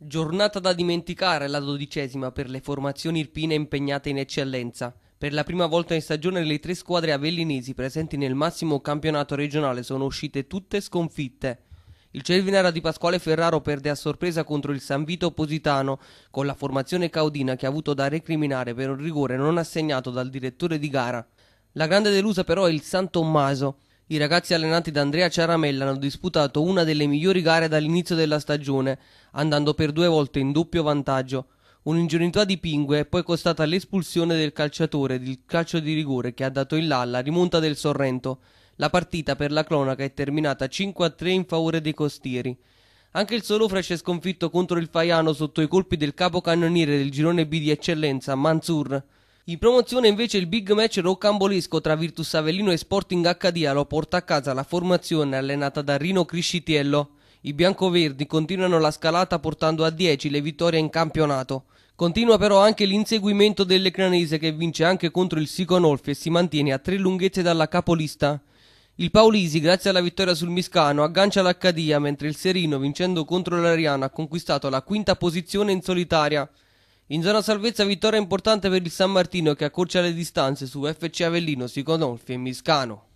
Giornata da dimenticare la dodicesima per le formazioni irpine impegnate in eccellenza. Per la prima volta in stagione le tre squadre avellinesi presenti nel massimo campionato regionale sono uscite tutte sconfitte. Il Cervinara di Pasquale Ferraro perde a sorpresa contro il San Vito Positano con la formazione caudina che ha avuto da recriminare per un rigore non assegnato dal direttore di gara. La grande delusa però è il San Tommaso i ragazzi allenati da Andrea Ciaramella hanno disputato una delle migliori gare dall'inizio della stagione, andando per due volte in doppio vantaggio. Un'ingenuità di Pingue è poi costata l'espulsione del calciatore del calcio di rigore che ha dato in là alla rimonta del Sorrento. La partita per la cronaca è terminata 5-3 in favore dei costieri. Anche il si è sconfitto contro il Faiano sotto i colpi del capocannoniere del girone B di eccellenza, Mansur. In promozione invece il big match rocambolesco tra Virtus Avellino e Sporting Accadia lo porta a casa la formazione allenata da Rino Criscitiello. I biancoverdi continuano la scalata portando a 10 le vittorie in campionato. Continua però anche l'inseguimento dell'Ecranese che vince anche contro il Siconolfi e si mantiene a tre lunghezze dalla capolista. Il Paulisi, grazie alla vittoria sul Miscano, aggancia l'Accadia, mentre il Serino, vincendo contro l'Ariano, ha conquistato la quinta posizione in solitaria. In zona salvezza vittoria importante per il San Martino che accorcia le distanze su FC Avellino, Siconolfi e Miscano.